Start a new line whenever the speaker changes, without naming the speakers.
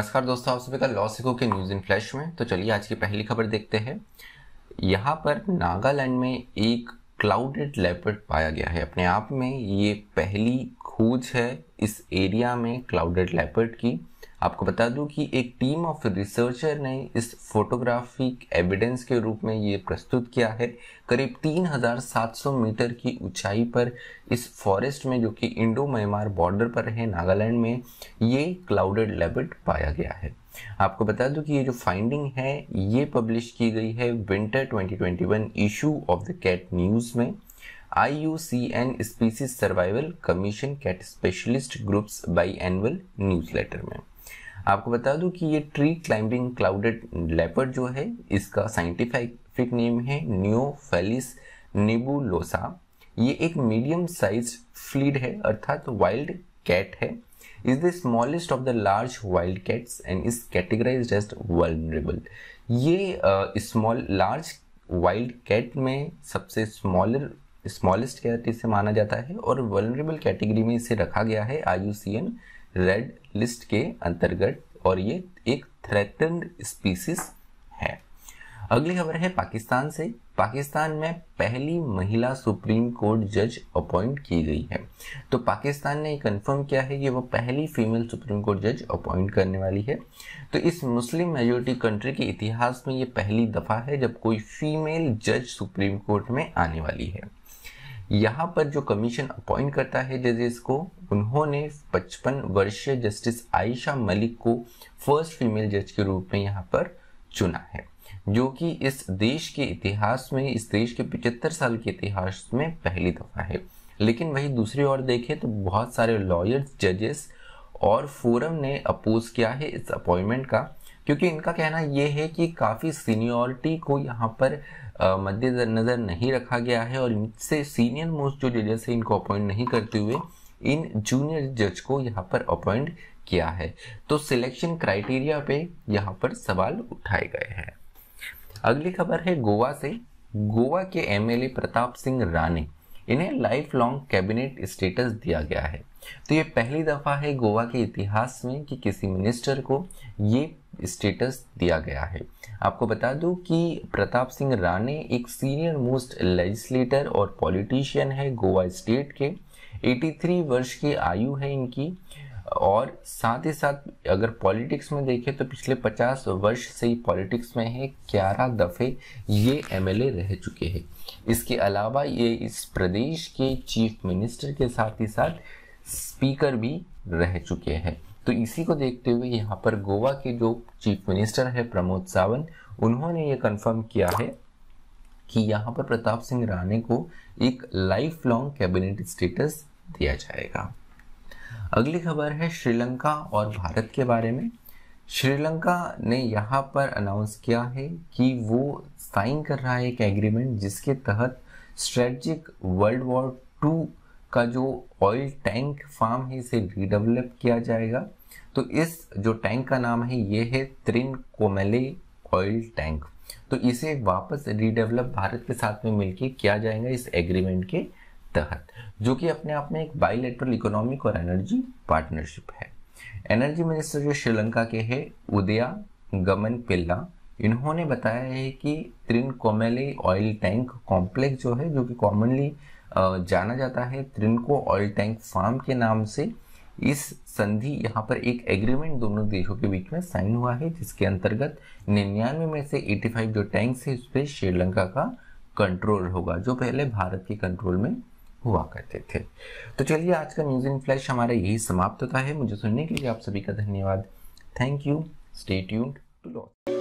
नमस्कार दोस्तों आप सभी का लॉ सिखो के न्यूज़ इन फ्लैश में तो चलिए आज की पहली खबर देखते हैं यहाँ पर नागालैंड में एक क्लाउडेड लेपर्ड पाया गया है अपने आप में ये पहली खोज है इस एरिया में क्लाउडेड लेपर्ड की आपको बता दूं कि एक टीम ऑफ रिसर्चर ने इस फोटोग्राफिक एविडेंस के रूप में ये प्रस्तुत किया है करीब 3,700 मीटर की ऊंचाई पर इस फॉरेस्ट में जो कि इंडो म्यांमार बॉर्डर पर है नागालैंड में ये क्लाउडेड लेबिट पाया गया है आपको बता दूं कि ये जो फाइंडिंग है ये पब्लिश की गई है winter 2021 issue of the cat news में I U C N species survival commission cat specialist groups biannual newsletter में आपको बता दूं कि ये ट्री क्लाइंबिंग क्लाउडेड लेपर्ड जो है इसका साइंटिफिक नेम है न्योफेलिस निबुलोसा ये एक मीडियम साइज फ्लीड है अर्थात वाइल्ड कैट है is the smallest of the large wild cats and is categorise as vulnerable ये स्मॉल लार्ज वाइल्ड कैट में सबसे स्मॉलर स्मॉलेस्ट कैट इसे माना जाता है और वर्नरेबल कैटेगरी में इसे रखा गया है आई रेड लिस्ट के अंतर्गत और ये एक थ्रेटन्ड स्पीसीज है अगली खबर है पाकिस्तान से पाकिस्तान में पहली महिला सुप्रीम कोर्ट जज अपॉइंट की गई है तो पाकिस्तान ने कंफर्म किया है कि वो पहली फीमेल सुप्रीम कोर्ट जज अपॉइंट करने वाली है तो इस मुस्लिम मेजोरिटी कंट्री के इतिहास में ये पहली दफ़ा है जब कोई फीमेल जज सुप्रीम कोर्ट में आने वाली है यहाँ पर जो कमीशन अपॉइंट करता है जजेस को उन्होंने 55 वर्षीय जस्टिस आयशा मलिक को फर्स्ट फीमेल जज के रूप में यहाँ पर चुना है जो कि इस देश के इतिहास में इस देश के 75 साल के इतिहास में पहली दफा है लेकिन वही दूसरी ओर देखें तो बहुत सारे लॉयर्स जजेस और फोरम ने अपोज किया है इस अपॉइंटमेंट का क्योंकि इनका कहना ये है कि काफ़ी सीनियोरिटी को यहाँ पर मद्देनज़र नहीं रखा गया है और इनसे सीनियर मोस्ट जो जजेस है इनको अपॉइंट नहीं करते हुए इन जूनियर जज को यहाँ पर अपॉइंट किया है तो सिलेक्शन क्राइटेरिया पे यहाँ पर सवाल उठाए गए हैं अगली खबर है गोवा से गोवा के एमएलए प्रताप सिंह राणे इन्हें लाइफ लॉन्ग कैबिनेट स्टेटस दिया गया है तो ये पहली दफ़ा है गोवा के इतिहास में कि किसी मिनिस्टर को ये स्टेटस दिया गया है आपको बता दूं कि प्रताप सिंह राणे एक सीनियर मोस्ट लेजिस्लेटर और पॉलिटिशियन है गोवा स्टेट के 83 वर्ष की आयु है इनकी और साथ ही साथ अगर पॉलिटिक्स में देखें तो पिछले 50 वर्ष से ही पॉलिटिक्स में है ग्यारह दफ़े ये एमएलए रह चुके हैं इसके अलावा ये इस प्रदेश के चीफ मिनिस्टर के साथ ही साथ स्पीकर भी रह चुके हैं तो इसी को देखते हुए यहाँ पर गोवा के जो चीफ मिनिस्टर है प्रमोद सावंत उन्होंने ये कंफर्म किया है कि यहाँ पर प्रताप सिंह राणे को एक लाइफ लॉन्ग कैबिनेट स्टेटस दिया जाएगा अगली खबर है श्रीलंका और भारत के बारे में श्रीलंका ने यहाँ पर अनाउंस किया है कि वो साइन कर रहा है एक एग्रीमेंट जिसके तहत स्ट्रेटजिक वर्ल्ड वॉर टू का जो ऑयल टैंक फार्म है इसे रिडेवलप किया जाएगा तो इस जो टैंक का नाम है ये है त्रिन कोमेले ऑयल टैंक तो इसे वापस रीडेवलप भारत के साथ में मिलकर किया जाएगा इस एग्रीमेंट के तहत जो कि अपने आप में एक बाइलेटरल इकोनॉमिक और एनर्जी पार्टनरशिप है एनर्जी मिनिस्टर जो श्रीलंका के है उदया गमन पिल्ला इन्होंने बताया है कि Trincomalee oil tank complex जो है जो कि कॉमनली जाना जाता है त्रिनको ऑयल टैंक फार्म के नाम से इस संधि यहाँ पर एक एग्रीमेंट दोनों देशों के बीच में साइन हुआ है जिसके अंतर्गत निन्यानवे में से 85 जो टैंक्स है उस पर श्रीलंका का कंट्रोल होगा जो पहले भारत के कंट्रोल में हुआ करते थे तो चलिए आज का न्यूज़ इन फ्लैश हमारा यही समाप्त होता है मुझे सुनने के लिए आप सभी का धन्यवाद thank you stay tuned to law